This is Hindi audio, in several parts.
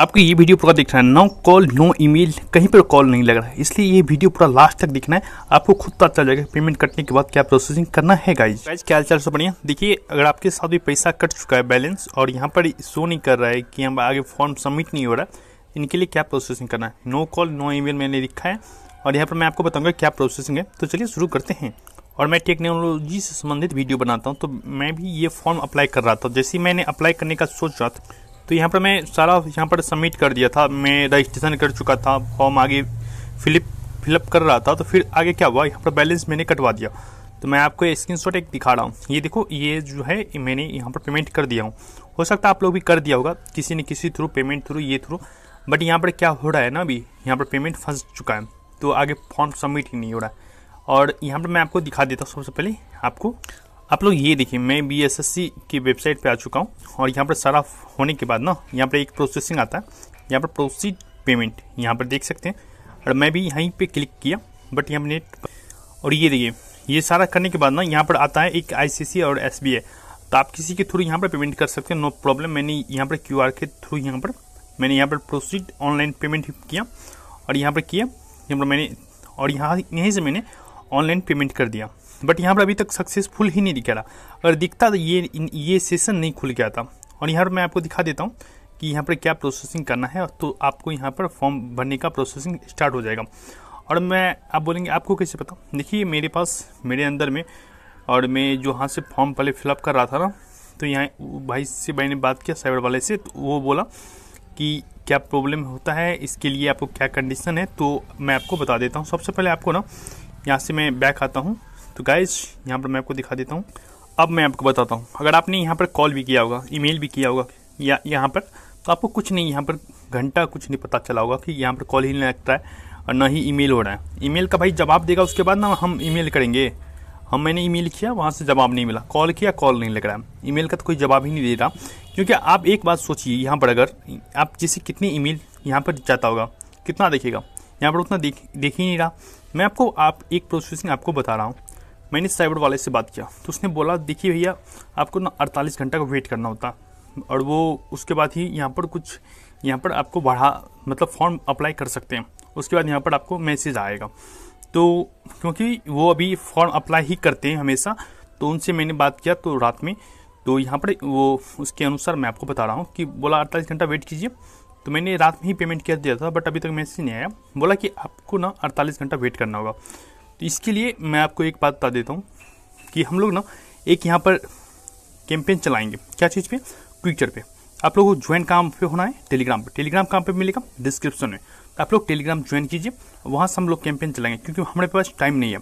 आपको ये वीडियो पूरा देखना है नो कॉल नो ईमेल कहीं पर कॉल नहीं लग रहा है इसलिए ये वीडियो पूरा लास्ट तक देखना है आपको खुद पता चल जाएगा पेमेंट कटने के बाद क्या प्रोसेसिंग करना है गाइज गाइज क्या चाल सब बढ़िया देखिए अगर आपके साथ भी पैसा कट चुका है बैलेंस और यहाँ पर शो नहीं कर रहा है कि हम आगे फॉर्म सबमिट नहीं हो रहा इनके लिए क्या प्रोसेसिंग करना है नो कॉल नो ई मैंने लिखा है और यहाँ पर मैं आपको बताऊँगा क्या प्रोसेसिंग है तो चलिए शुरू करते हैं और मैं टेक्नोलॉजी से संबंधित वीडियो बनाता हूँ तो मैं भी ये फॉर्म अप्लाई कर रहा था जैसे ही मैंने अप्लाई करने का सोच रहा था तो यहाँ पर मैं सारा यहाँ पर सबमिट कर दिया था मैं रजिस्ट्रेशन कर चुका था फॉर्म आगे फिलिप फिलअप कर रहा था तो फिर आगे क्या हुआ यहाँ पर बैलेंस मैंने कटवा दिया तो मैं आपको स्क्रीन शॉट एक दिखा रहा हूँ ये देखो ये जो है मैंने यहाँ पर पेमेंट कर दिया हूँ हो सकता है आप लोग भी कर दिया होगा किसी न किसी थ्रू पेमेंट थ्रू ये थ्रू बट यहाँ पर क्या हो रहा है ना अभी यहाँ पर पेमेंट फंस चुका है तो आगे फॉर्म सबमिट ही नहीं हो रहा है और यहाँ पर मैं आपको दिखा देता हूँ सबसे पहले आपको आप लोग ये देखिए मैं बी एस एस सी की वेबसाइट पे आ चुका हूँ और यहाँ पर सारा होने के बाद ना यहाँ पर एक प्रोसेसिंग आता है यहाँ पर प्रोसीड पेमेंट यहाँ पर देख सकते हैं और मैं भी यहीं पे क्लिक किया बट यहाँ नेट और ये देखिए ये सारा करने के बाद ना यहाँ पर आता है एक आई और एस तो आप किसी के थ्रू यहाँ पर पेमेंट कर सकते हैं नो प्रॉब्लम मैंने यहाँ पर क्यू के थ्रू यहाँ पर मैंने यहाँ पर प्रोसीड ऑनलाइन पेमेंट किया और यहाँ पर किया यहाँ पर मैंने और यहाँ यहीं से मैंने ऑनलाइन पेमेंट कर दिया बट यहाँ पर अभी तक सक्सेसफुल ही नहीं दिखा रहा अगर दिखता तो ये ये सेशन नहीं खुल गया था और यहाँ पर मैं आपको दिखा देता हूँ कि यहाँ पर क्या प्रोसेसिंग करना है तो आपको यहाँ पर फॉर्म भरने का प्रोसेसिंग स्टार्ट हो जाएगा और मैं आप बोलेंगे आपको कैसे पता देखिए मेरे पास मेरे अंदर में और मैं जो हाथ से फॉर्म पहले फिलअप कर रहा था ना तो यहाँ भाई से भाई ने बात किया साइबर वाले से तो वो बोला कि क्या प्रॉब्लम होता है इसके लिए आपको क्या कंडीशन है तो मैं आपको बता देता हूँ सबसे पहले आपको ना यहाँ से मैं बैक आता हूँ तो गाइज यहाँ पर मैं आपको दिखा देता हूँ अब मैं आपको बताता हूँ अगर आपने यहाँ पर कॉल भी किया होगा ईमेल भी किया होगा या यहाँ पर तो आपको कुछ नहीं यहाँ पर घंटा कुछ नहीं पता चला होगा कि यहाँ पर कॉल ही नहीं लगता है और ना ही ईमेल हो रहा है ईमेल का भाई जवाब देगा उसके बाद ना हम ईमेल करेंगे हम मैंने ईमेल किया वहाँ से जवाब नहीं मिला कॉल किया कॉल नहीं लग रहा है ईमेल का तो कोई जवाब ही नहीं दे रहा क्योंकि आप एक बात सोचिए यहाँ पर अगर आप जैसे कितने ईमेल यहाँ पर जाता होगा कितना देखेगा यहाँ पर उतना देख देख ही नहीं रहा मैं आपको आप एक प्रोसेसिंग आपको बता रहा हूँ मैंने साइबर वाले से बात किया तो उसने बोला देखिए भैया आपको ना अड़तालीस घंटा का वेट करना होता और वो उसके बाद ही यहाँ पर कुछ यहाँ पर आपको बढ़ा मतलब फॉर्म अप्लाई कर सकते हैं उसके बाद यहाँ पर आपको मैसेज आएगा तो क्योंकि वो अभी फॉर्म अप्लाई ही करते हैं हमेशा तो उनसे मैंने बात किया तो रात में तो यहाँ पर वो उसके अनुसार मैं आपको बता रहा हूँ कि बोला अड़तालीस घंटा वेट कीजिए तो मैंने रात में ही पेमेंट किया दिया था बट अभी तक मैसेज नहीं आया बोला कि आपको ना अड़तालीस घंटा वेट करना होगा तो इसके लिए मैं आपको एक बात बता देता हूँ कि हम लोग ना एक यहाँ पर कैंपेन चलाएंगे क्या चीज़ पे ट्विटर पे आप लोगों को ज्वाइन काम पे होना है टेलीग्राम पे टेलीग्राम काम पे मिलेगा डिस्क्रिप्शन में तो आप लोग टेलीग्राम ज्वाइन कीजिए वहाँ से हम लोग कैंपेन चलाएंगे क्योंकि हमारे पास टाइम नहीं है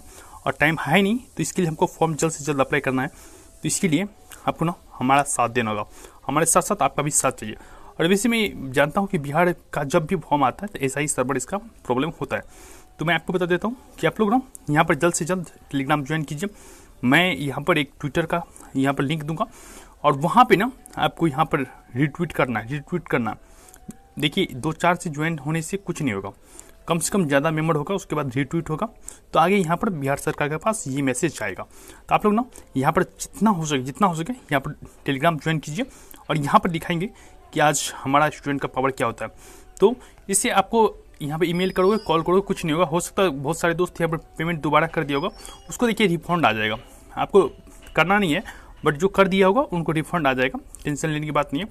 और टाइम है नहीं तो इसके लिए हमको फॉर्म जल्द से जल्द अप्लाई करना है तो इसके लिए आपको ना हमारा साथ देना होगा हमारे साथ साथ आपका भी साथ चाहिए और वैसे मैं जानता हूँ कि बिहार का जब भी फॉर्म आता है तो ऐसा ही सर्वर इसका प्रॉब्लम होता है तो मैं आपको बता देता हूँ कि आप लोग ना यहाँ पर जल्द से जल्द टेलीग्राम ज्वाइन कीजिए मैं यहाँ पर एक ट्विटर का यहाँ पर लिंक दूंगा और वहाँ पे ना आपको यहाँ पर रिट्वीट करना है रिट्वीट करना देखिए दो चार से ज्वाइन होने से कुछ नहीं होगा कम से कम ज़्यादा मेम्बर होगा उसके बाद रिट्वीट होगा तो आगे यहाँ पर बिहार सरकार के पास ये मैसेज आएगा तो आप लोग ना यहाँ पर जितना हो सके जितना हो सके यहाँ पर टेलीग्राम ज्वाइन कीजिए और यहाँ पर दिखाएंगे कि आज हमारा स्टूडेंट का पावर क्या होता है तो इससे आपको यहाँ पे ईमेल करोगे कॉल करोगे कुछ नहीं होगा हो सकता है बहुत सारे दोस्त यहाँ पर पेमेंट दोबारा कर दिया होगा उसको देखिए रिफंड आ जाएगा आपको करना नहीं है बट जो कर दिया होगा उनको रिफंड आ जाएगा टेंशन लेने की बात नहीं है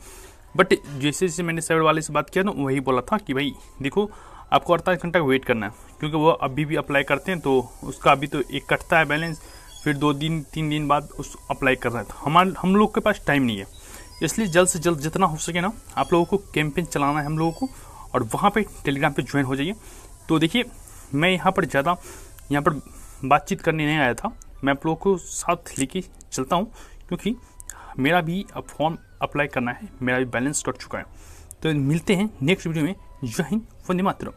बट जैसे जैसे मैंने साइबर वाले से बात किया ना वही बोला था कि भाई देखो आपको अड़तालीस घंटा वेट करना है क्योंकि वो अभी भी अप्लाई करते हैं तो उसका अभी तो एक कटता है बैलेंस फिर दो दिन तीन दिन बाद उस अप्लाई करना है तो हमारे हम लोग के पास टाइम नहीं है इसलिए जल्द से जल्द जितना हो सके ना आप लोगों को कैंपेन चलाना है हम लोगों को और वहाँ पे टेलीग्राम पे ज्वाइन हो जाइए तो देखिए मैं यहाँ पर ज़्यादा यहाँ पर बातचीत करने नहीं आया था मैं आप लोगों को साथ लेके चलता हूँ क्योंकि मेरा भी अब फॉर्म अप्लाई करना है मेरा भी बैलेंस कट चुका है तो मिलते हैं नेक्स्ट वीडियो में जय हिंद वंदे मातरम